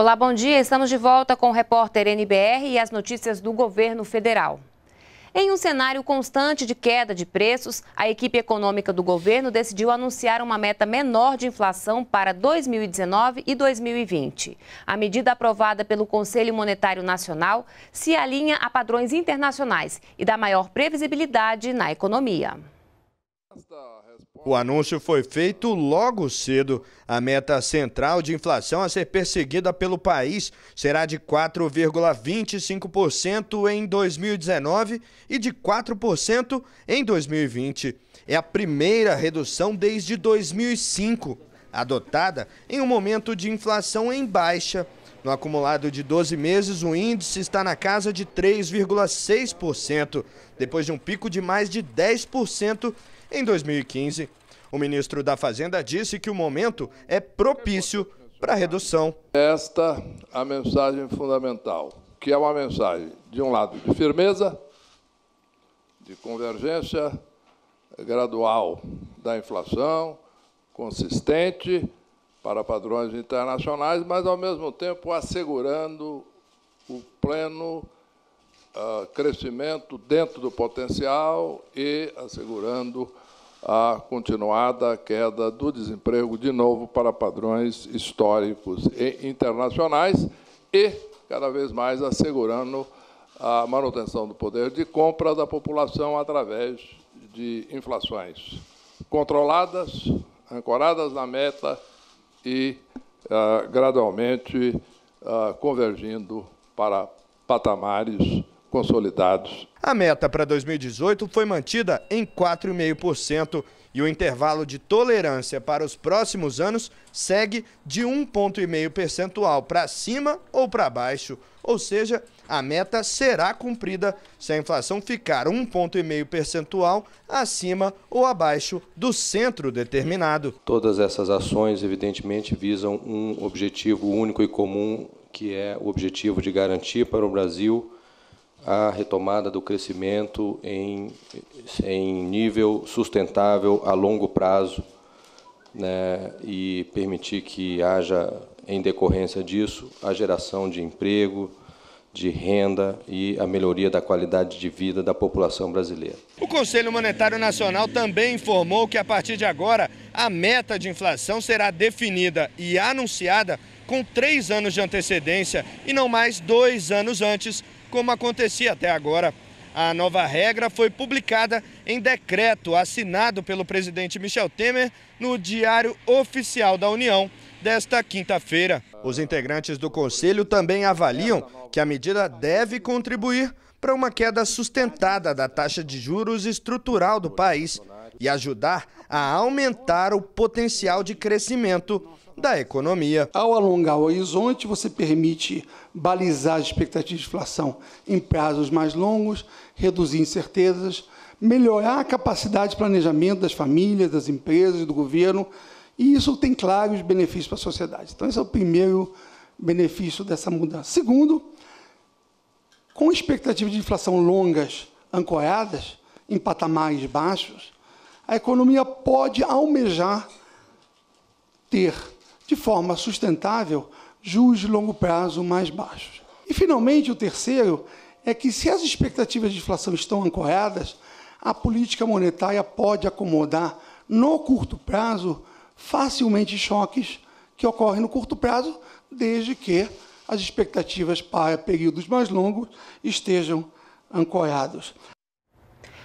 Olá, bom dia. Estamos de volta com o repórter NBR e as notícias do governo federal. Em um cenário constante de queda de preços, a equipe econômica do governo decidiu anunciar uma meta menor de inflação para 2019 e 2020. A medida aprovada pelo Conselho Monetário Nacional se alinha a padrões internacionais e dá maior previsibilidade na economia. O anúncio foi feito logo cedo. A meta central de inflação a ser perseguida pelo país será de 4,25% em 2019 e de 4% em 2020. É a primeira redução desde 2005, adotada em um momento de inflação em baixa. No acumulado de 12 meses, o índice está na casa de 3,6%, depois de um pico de mais de 10% em 2015. O ministro da Fazenda disse que o momento é propício para a redução. Esta é a mensagem fundamental, que é uma mensagem, de um lado, de firmeza, de convergência gradual da inflação, consistente para padrões internacionais, mas, ao mesmo tempo, assegurando o pleno uh, crescimento dentro do potencial e assegurando a continuada queda do desemprego, de novo, para padrões históricos e internacionais, e, cada vez mais, assegurando a manutenção do poder de compra da população através de inflações controladas, ancoradas na meta e ah, gradualmente ah, convergindo para patamares consolidados. A meta para 2018 foi mantida em 4,5% e o intervalo de tolerância para os próximos anos segue de 1,5 percentual para cima ou para baixo, ou seja, a meta será cumprida se a inflação ficar um ponto e meio percentual acima ou abaixo do centro determinado. Todas essas ações, evidentemente, visam um objetivo único e comum, que é o objetivo de garantir para o Brasil a retomada do crescimento em, em nível sustentável a longo prazo né, e permitir que haja, em decorrência disso, a geração de emprego, de renda e a melhoria da qualidade de vida da população brasileira. O Conselho Monetário Nacional também informou que a partir de agora a meta de inflação será definida e anunciada com três anos de antecedência e não mais dois anos antes, como acontecia até agora. A nova regra foi publicada em decreto assinado pelo presidente Michel Temer no Diário Oficial da União desta quinta-feira. Os integrantes do conselho também avaliam que a medida deve contribuir para uma queda sustentada da taxa de juros estrutural do país e ajudar a aumentar o potencial de crescimento da economia. Ao alongar o horizonte, você permite balizar as expectativas de inflação em prazos mais longos, reduzir incertezas, melhorar a capacidade de planejamento das famílias, das empresas, do governo, e isso tem claros benefícios para a sociedade. Então, esse é o primeiro benefício dessa mudança. Segundo, com expectativas de inflação longas ancoradas em patamares baixos, a economia pode almejar ter, de forma sustentável, juros de longo prazo mais baixos. E, finalmente, o terceiro é que, se as expectativas de inflação estão ancoradas, a política monetária pode acomodar, no curto prazo, facilmente choques que ocorrem no curto prazo, desde que as expectativas para períodos mais longos estejam ancorados.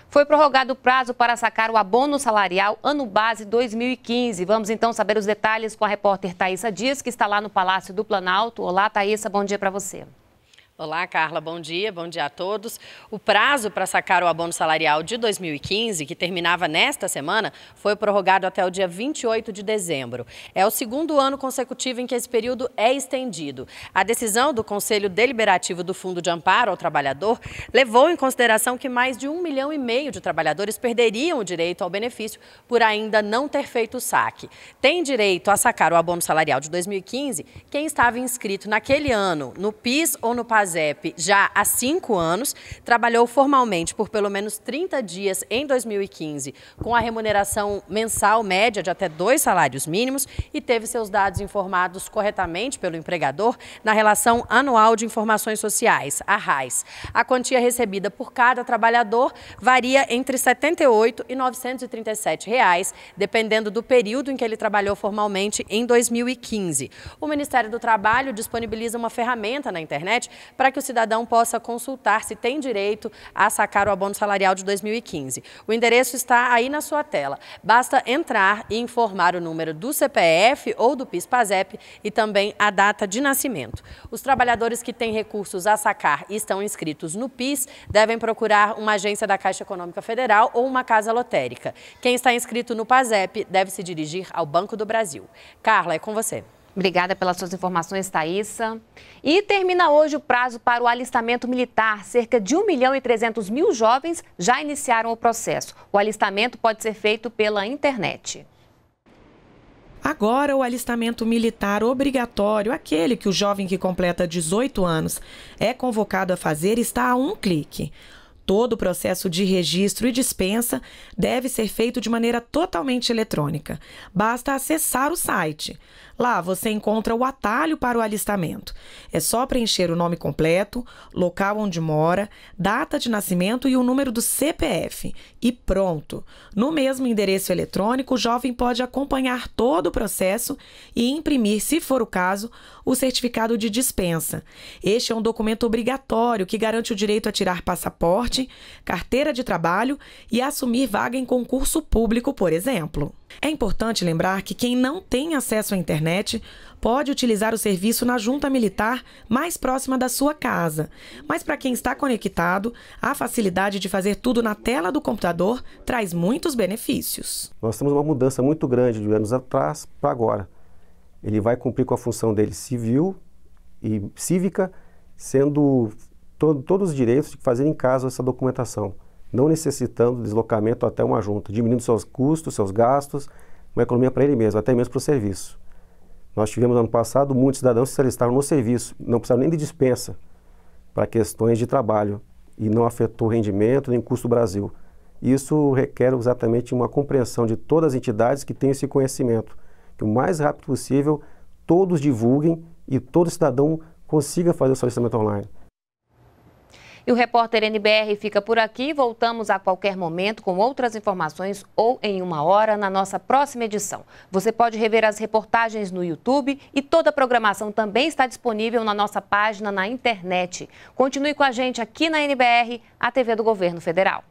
Foi prorrogado o prazo para sacar o abono salarial ano base 2015. Vamos então saber os detalhes com a repórter Thaisa Dias, que está lá no Palácio do Planalto. Olá, Thaisa, bom dia para você. Olá, Carla, bom dia, bom dia a todos. O prazo para sacar o abono salarial de 2015, que terminava nesta semana, foi prorrogado até o dia 28 de dezembro. É o segundo ano consecutivo em que esse período é estendido. A decisão do Conselho Deliberativo do Fundo de Amparo ao Trabalhador levou em consideração que mais de um milhão e meio de trabalhadores perderiam o direito ao benefício por ainda não ter feito o saque. Tem direito a sacar o abono salarial de 2015 quem estava inscrito naquele ano no PIS ou no PAS FASEP já há cinco anos, trabalhou formalmente por pelo menos 30 dias em 2015, com a remuneração mensal média de até dois salários mínimos e teve seus dados informados corretamente pelo empregador na Relação Anual de Informações Sociais, a RAIS. A quantia recebida por cada trabalhador varia entre R$ 78 e R$ 937, reais, dependendo do período em que ele trabalhou formalmente em 2015. O Ministério do Trabalho disponibiliza uma ferramenta na internet para que o cidadão possa consultar se tem direito a sacar o abono salarial de 2015. O endereço está aí na sua tela. Basta entrar e informar o número do CPF ou do PIS/PASEP e também a data de nascimento. Os trabalhadores que têm recursos a sacar e estão inscritos no PIS devem procurar uma agência da Caixa Econômica Federal ou uma casa lotérica. Quem está inscrito no PASEP deve se dirigir ao Banco do Brasil. Carla, é com você. Obrigada pelas suas informações, Thaisa. E termina hoje o prazo para o alistamento militar. Cerca de 1 milhão e 300 mil jovens já iniciaram o processo. O alistamento pode ser feito pela internet. Agora, o alistamento militar obrigatório, aquele que o jovem que completa 18 anos é convocado a fazer, está a um clique. Todo o processo de registro e dispensa deve ser feito de maneira totalmente eletrônica. Basta acessar o site. Lá você encontra o atalho para o alistamento. É só preencher o nome completo, local onde mora, data de nascimento e o número do CPF. E pronto! No mesmo endereço eletrônico, o jovem pode acompanhar todo o processo e imprimir, se for o caso, o certificado de dispensa. Este é um documento obrigatório que garante o direito a tirar passaporte passaporte, carteira de trabalho e assumir vaga em concurso público, por exemplo. É importante lembrar que quem não tem acesso à internet pode utilizar o serviço na junta militar mais próxima da sua casa. Mas para quem está conectado, a facilidade de fazer tudo na tela do computador traz muitos benefícios. Nós temos uma mudança muito grande de anos atrás para agora. Ele vai cumprir com a função dele civil e cívica, sendo todos os direitos de fazer em casa essa documentação, não necessitando deslocamento até uma junta, diminuindo seus custos, seus gastos, uma economia para ele mesmo, até mesmo para o serviço. Nós tivemos ano passado muitos cidadãos que se alistaram no serviço, não precisaram nem de dispensa para questões de trabalho e não afetou rendimento nem custo do Brasil. Isso requer exatamente uma compreensão de todas as entidades que têm esse conhecimento, que o mais rápido possível todos divulguem e todo cidadão consiga fazer o seu alistamento online. E o repórter NBR fica por aqui. Voltamos a qualquer momento com outras informações ou em uma hora na nossa próxima edição. Você pode rever as reportagens no YouTube e toda a programação também está disponível na nossa página na internet. Continue com a gente aqui na NBR, a TV do Governo Federal.